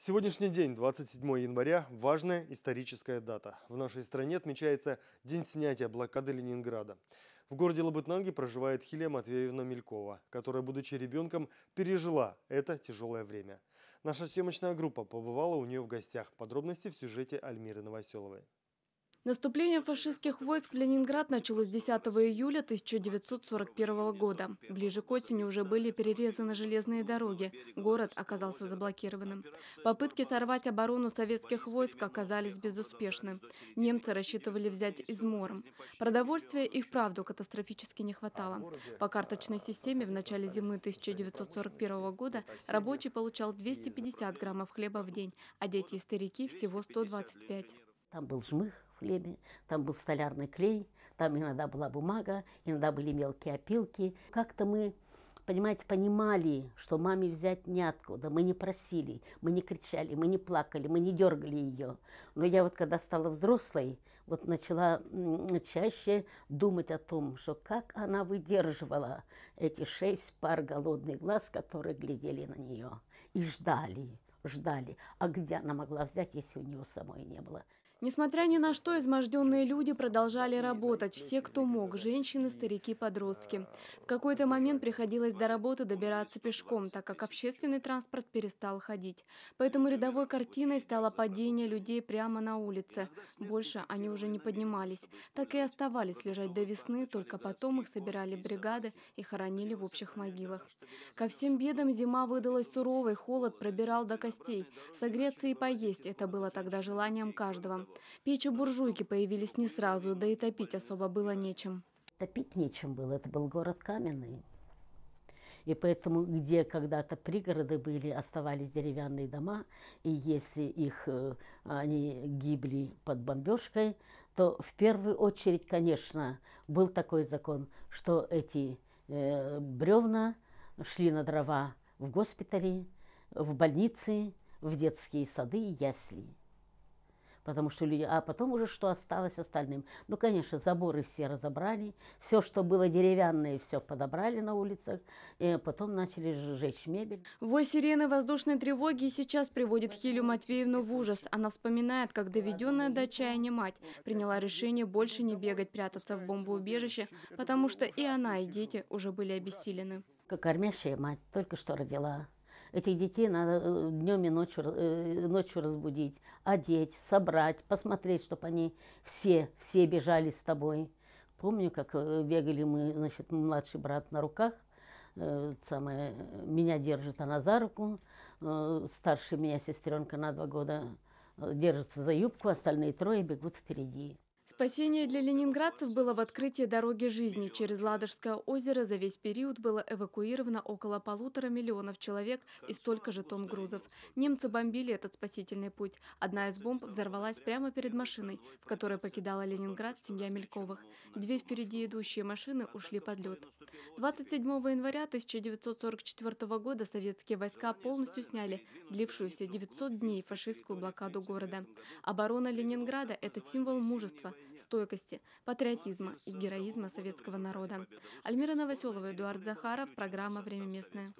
Сегодняшний день, 27 января, важная историческая дата. В нашей стране отмечается день снятия блокады Ленинграда. В городе Лабытнанги проживает Хилия Матвеевна Мелькова, которая, будучи ребенком, пережила это тяжелое время. Наша съемочная группа побывала у нее в гостях. Подробности в сюжете Альмиры Новоселовой. Наступление фашистских войск в Ленинград началось 10 июля 1941 года. Ближе к осени уже были перерезаны железные дороги. Город оказался заблокированным. Попытки сорвать оборону советских войск оказались безуспешны. Немцы рассчитывали взять измором. Продовольствия и вправду катастрофически не хватало. По карточной системе в начале зимы 1941 года рабочий получал 250 граммов хлеба в день, а дети и старики всего 125. Там был жмых? хлебе. Там был столярный клей, там иногда была бумага, иногда были мелкие опилки. Как-то мы, понимаете, понимали, что маме взять неоткуда. Мы не просили, мы не кричали, мы не плакали, мы не дергали ее. Но я вот когда стала взрослой, вот начала чаще думать о том, что как она выдерживала эти шесть пар голодных глаз, которые глядели на нее и ждали ждали. А где она могла взять, если у нее самой не было? Несмотря ни на что, изможденные люди продолжали работать, все, кто мог, женщины, старики, подростки. В какой-то момент приходилось до работы добираться пешком, так как общественный транспорт перестал ходить. Поэтому рядовой картиной стало падение людей прямо на улице. Больше они уже не поднимались, так и оставались лежать до весны, только потом их собирали бригады и хоронили в общих могилах. Ко всем бедам зима выдалась суровой, холод пробирал до костей. Согреться и поесть – это было тогда желанием каждого. Печи буржуйки появились не сразу, да и топить особо было нечем. Топить нечем было, это был город каменный. И поэтому, где когда-то пригороды были, оставались деревянные дома, и если их, э, они гибли под бомбежкой, то в первую очередь, конечно, был такой закон, что эти э, бревна шли на дрова в госпитали, в больницы, в детские сады и ясли потому что люди... А потом уже что осталось остальным? Ну, конечно, заборы все разобрали, все, что было деревянное, все подобрали на улицах, и потом начали сжечь мебель. Вой сирены воздушной тревоги сейчас приводит Хилю Матвеевну в ужас. Она вспоминает, как доведенная до отчаяния мать приняла решение больше не бегать прятаться в бомбоубежище, потому что и она, и дети уже были обессилены. Как кормящая мать только что родила Этих детей надо э, днем и ночью, э, ночью разбудить, одеть, собрать, посмотреть, чтобы они все, все бежали с тобой. Помню, как э, бегали мы, значит, младший брат на руках, самое, меня держит она за руку, старший меня сестренка на два года держится за юбку, остальные трое бегут впереди. Спасение для ленинградцев было в открытии дороги жизни. Через Ладожское озеро за весь период было эвакуировано около полутора миллионов человек и столько же тонн грузов. Немцы бомбили этот спасительный путь. Одна из бомб взорвалась прямо перед машиной, в которой покидала Ленинград семья Мельковых. Две впереди идущие машины ушли под лед. 27 января 1944 года советские войска полностью сняли длившуюся 900 дней фашистскую блокаду города. Оборона Ленинграда – это символ мужества, стойкости, патриотизма и героизма советского народа. Альмира Новоселова, Эдуард Захаров, программа «Время местное».